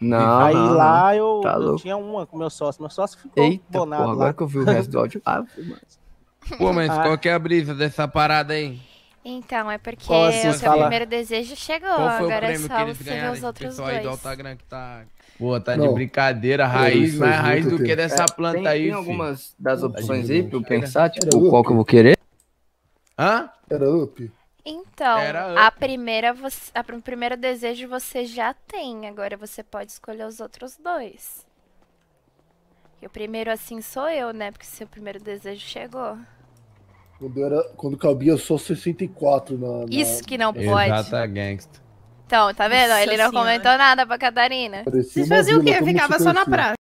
Não, aí não, lá não. Eu, tá eu, tinha uma com meu sócio. Meu sócio ficou Eita, bonado porra, lá. agora que eu vi o resto do áudio. Ah, mas... Pô, mas ah. qual que é a brisa dessa parada aí? Então, é porque Pô, assim, o seu fala... primeiro desejo chegou. agora é só você ver os outros dois. do que tá... Pô, tá não. de brincadeira, raiz. É raiz do que dessa é, planta tem, aí, Tem filho. algumas das opções aí pra eu pensar, tipo, qual que eu vou querer? Hã? Era up. Então, a primeira, você, a, o primeiro desejo você já tem, agora você pode escolher os outros dois. E o primeiro assim sou eu, né? Porque seu primeiro desejo chegou. Quando, era, quando cabia só 64 na, na... Isso que não pode. Exata gangsta. Então, tá vendo? Nossa Ele não senhora. comentou nada pra Catarina. Vocês faziam o quê? Ficava só na praça.